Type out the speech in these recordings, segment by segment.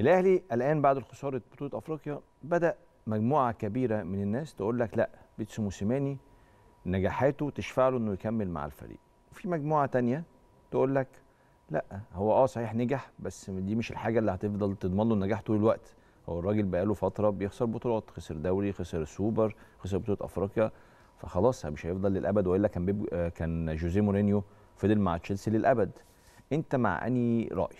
الاهلي الان بعد خساره بطوله افريقيا بدا مجموعه كبيره من الناس تقول لك لا بيتسو موسيماني نجاحاته تشفع له انه يكمل مع الفريق وفي مجموعه تانية تقول لك لا هو اه صحيح نجح بس دي مش الحاجه اللي هتفضل تضمن له النجاح طول الوقت هو الراجل بقاله فتره بيخسر بطولات خسر دوري خسر السوبر خسر بطوله افريقيا فخلاص مش هيفضل للابد والا كان بيب... آه كان جوزيه مورينيو فضل مع تشيلسي للابد انت مع اني راي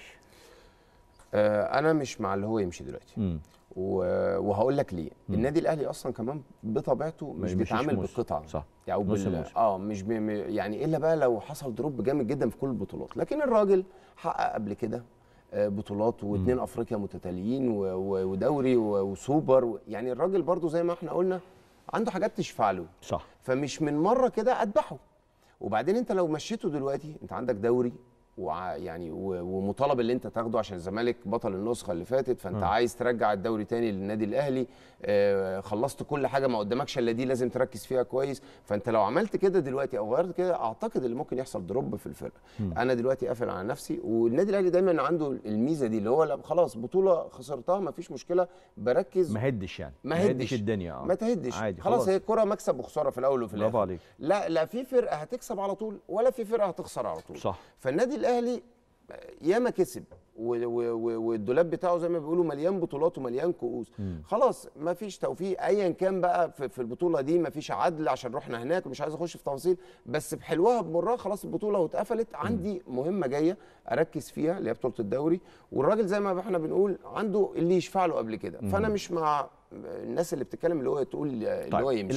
آه، انا مش مع اللي هو يمشي دلوقتي م. وهقول لك ليه مم. النادي الاهلي اصلا كمان بطبيعته مش بيتعامل بالقطعه صح يعني بال... اه مش بي... يعني الا بقى لو حصل دروب جامد جدا في كل البطولات لكن الراجل حقق قبل كده آه، بطولات واثنين افريقيا متتاليين و... ودوري و... وسوبر و... يعني الراجل برضو زي ما احنا قلنا عنده حاجات تشفع له صح فمش من مره كده اتبعه وبعدين انت لو مشيته دلوقتي انت عندك دوري ويعني ومطالب اللي انت تاخده عشان الزمالك بطل النسخه اللي فاتت فانت م. عايز ترجع الدوري تاني للنادي الاهلي آه خلصت كل حاجه ما قدامكش الا دي لازم تركز فيها كويس فانت لو عملت كده دلوقتي او غيرت كده اعتقد اللي ممكن يحصل دروب في الفرقه انا دلوقتي قافل على نفسي والنادي الاهلي دايما عنده الميزه دي اللي هو خلاص بطوله خسرتها ما فيش مشكله بركز ما هدش يعني ما هدش الدنيا اه ما تهدش عادي خلاص, خلاص هي الكره مكسب وخساره في الاول وفي الاخر لا لا في فرقه هتكسب على طول ولا في فرقه هتخسر على طول صح فالنادي الاهلي ياما كسب والدولاب بتاعه زي ما بيقولوا مليان بطولات ومليان كؤوس خلاص ما فيش توفيق ايا كان بقى في البطوله دي ما فيش عدل عشان رحنا هناك ومش عايز اخش في تفاصيل بس بحلوها بمرها خلاص البطوله واتقفلت عندي مهمه جايه اركز فيها اللي هي بطوله الدوري والراجل زي ما احنا بنقول عنده اللي يشفع له قبل كده فانا مش مع الناس اللي بتتكلم اللي هو تقول اللي طيب، هو يمشي